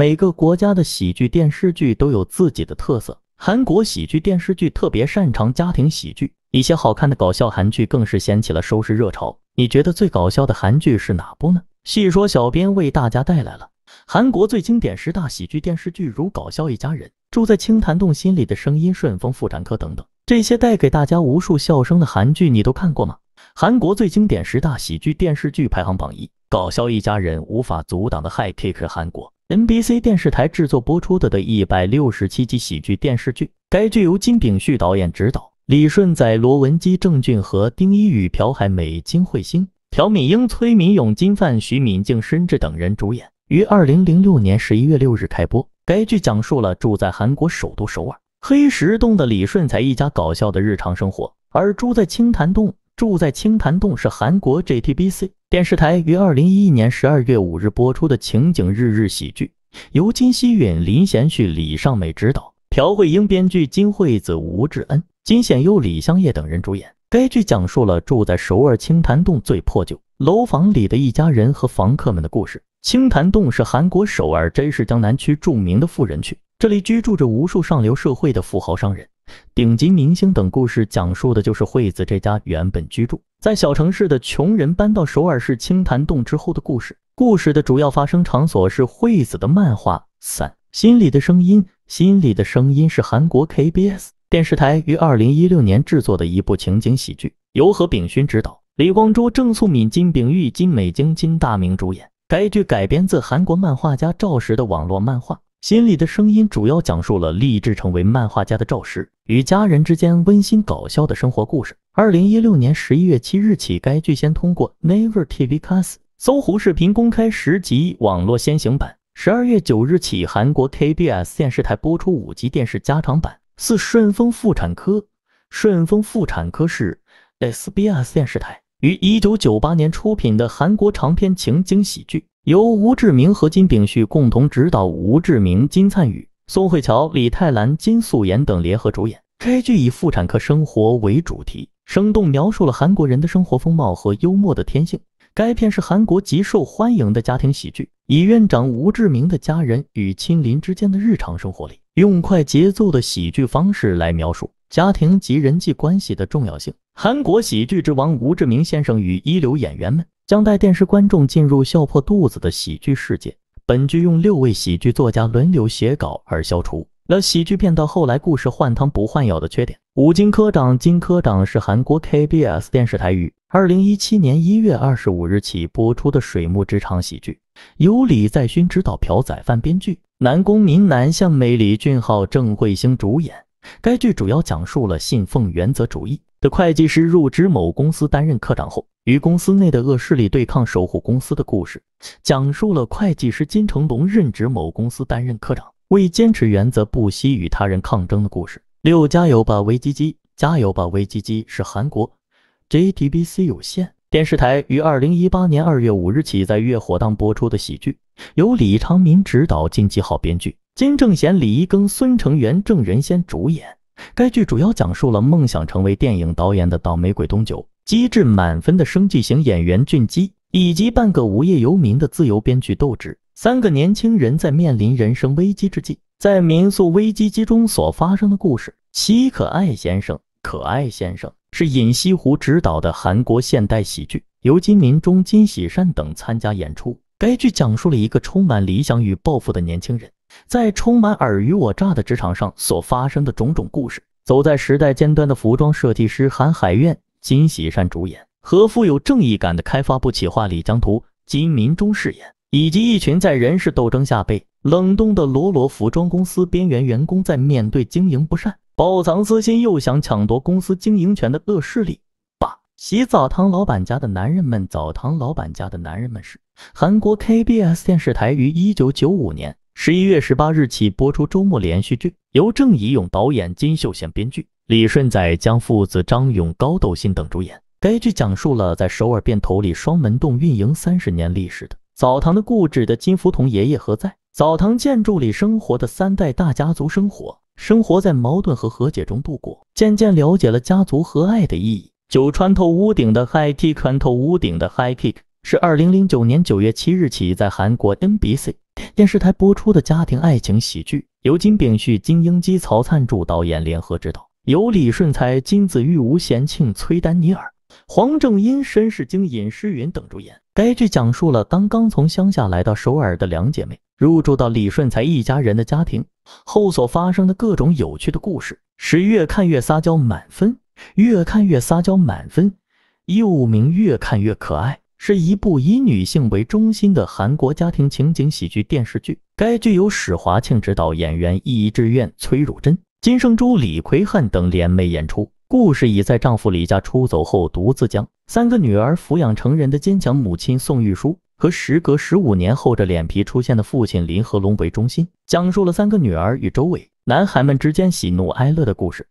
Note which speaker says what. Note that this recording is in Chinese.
Speaker 1: 每个国家的喜剧电视剧都有自己的特色，韩国喜剧电视剧特别擅长家庭喜剧，一些好看的搞笑韩剧更是掀起了收视热潮。你觉得最搞笑的韩剧是哪部呢？细说小编为大家带来了韩国最经典十大喜剧电视剧，如《搞笑一家人》《住在青潭洞》《心里的声音》《顺风妇产科》等等，这些带给大家无数笑声的韩剧，你都看过吗？韩国最经典十大喜剧电视剧排行榜一，《搞笑一家人》无法阻挡的 High Kick 韩国。N.B.C. 电视台制作播出的的一百六十七集喜剧电视剧，该剧由金炳旭导演执导，李顺载、罗文姬、郑俊和、丁一宇、朴海美、金慧星、朴敏英、崔敏勇、金范、徐敏静、申智等人主演。于二零零六年十一月六日开播。该剧讲述了住在韩国首都首尔黑石洞的李顺才一家搞笑的日常生活，而住在青潭洞。住在青潭洞是韩国 JTBC 电视台于二零一一年十二月五日播出的情景日日喜剧，由金熙允、林贤旭、李尚美执导，朴惠英编剧，金惠子、吴智恩、金显佑、李香叶等人主演。该剧讲述了住在首尔青潭洞最破旧楼房里的一家人和房客们的故事。青潭洞是韩国首尔真实江南区著名的富人区，这里居住着无数上流社会的富豪商人。顶级明星等故事讲述的就是惠子这家原本居住在小城市的穷人搬到首尔市青潭洞之后的故事。故事的主要发生场所是惠子的漫画《三心里的声音》。《心里的声音》是韩国 KBS 电视台于2016年制作的一部情景喜剧，由何炳勋执导，李光洙、郑素敏、金炳玉、金美京、金大明主演。该剧改编自韩国漫画家赵石的网络漫画。《心里的声音》主要讲述了立志成为漫画家的赵石与家人之间温馨搞笑的生活故事。二零一六年十一月七日起，该剧先通过 Naver TV Cast、搜狐视频公开十集网络先行版。十二月九日起，韩国 KBS 电视台播出五集电视加长版。《四顺丰妇产科》顺丰妇产科是 SBS 电视台于一九九八年出品的韩国长篇情景喜剧。由吴志明和金炳旭共同执导，吴志明、金灿宇、宋慧乔、李泰兰、金素妍等联合主演。该剧以妇产科生活为主题，生动描述了韩国人的生活风貌和幽默的天性。该片是韩国极受欢迎的家庭喜剧，以院长吴志明的家人与亲邻之间的日常生活里，用快节奏的喜剧方式来描述家庭及人际关系的重要性。韩国喜剧之王吴志明先生与一流演员们将带电视观众进入笑破肚子的喜剧世界。本剧用六位喜剧作家轮流写稿，而消除了喜剧片到后来故事换汤不换药的缺点。五金科长金科长是韩国 KBS 电视台于二零一七年一月二十五日起播出的水木职场喜剧，由李在勋执导，朴载范编剧，南宫民、南向美、李俊浩、郑慧星主演。该剧主要讲述了信奉原则主义的会计师入职某公司担任科长后，与公司内的恶势力对抗、守护公司的故事。讲述了会计师金成龙任职某公司担任科长，为坚持原则不惜与他人抗争的故事。六加油吧危机机，加油吧危机机是韩国 JTBC 有限。电视台于二零一八年二月五日起在月火档播出的喜剧，由李昌民执导，金基浩编剧。金正贤、李一耕、孙承元、郑仁先主演。该剧主要讲述了梦想成为电影导演的倒霉鬼东九、机智满分的生计型演员俊基以及半个无业游民的自由编剧斗志。三个年轻人在面临人生危机之际，在民宿危机中所发生的故事。《齐可爱先生》可爱先生是尹锡湖执导的韩国现代喜剧，由金民中、金喜善等参加演出。该剧讲述了一个充满理想与抱负的年轻人。在充满尔虞我诈的职场上所发生的种种故事，走在时代尖端的服装设计师韩海苑、金喜善主演，和富有正义感的开发部企划李江图、金民忠饰演，以及一群在人事斗争下被冷冻的罗罗服装公司边缘员工，在面对经营不善、饱藏私心又想抢夺公司经营权的恶势力，把洗澡堂老板家的男人们，澡堂老板家的男人们是韩国 KBS 电视台于一九九五年。十一月十八日起播出周末连续剧，由郑怡勇导演、金秀贤编剧，李顺载将父子张勇、高斗新等主演。该剧讲述了在首尔变头里双门洞运营三十年历史的澡堂的固执的金福童爷爷何在澡堂建筑里生活的三代大家族生活，生活在矛盾和和解中度过，渐渐了解了家族和爱的意义。九穿透屋顶的 high kick，穿透屋顶的 high kick 是二零零九年九月七日起在韩国 NBC。电视台播出的家庭爱情喜剧由金炳旭、金英姬、曹灿柱导演联合执导，由李顺才、金子玉、吴贤庆、崔丹尼尔、黄正英、申世京、尹诗云等主演。该剧讲述了当刚从乡下来到首尔的两姐妹入住到李顺才一家人的家庭后所发生的各种有趣的故事。是越看越撒娇满分，越看越撒娇满分，又名越看越可爱。是一部以女性为中心的韩国家庭情景喜剧电视剧。该剧由史华庆执导，演员易智苑、崔汝珍、金圣洙、李奎汉等联袂演出。故事以在丈夫离家出走后独自将三个女儿抚养成人的坚强母亲宋玉书。和时隔十五年厚着脸皮出现的父亲林和龙为中心，讲述了三个女儿与周围男孩们之间喜怒哀乐的故事。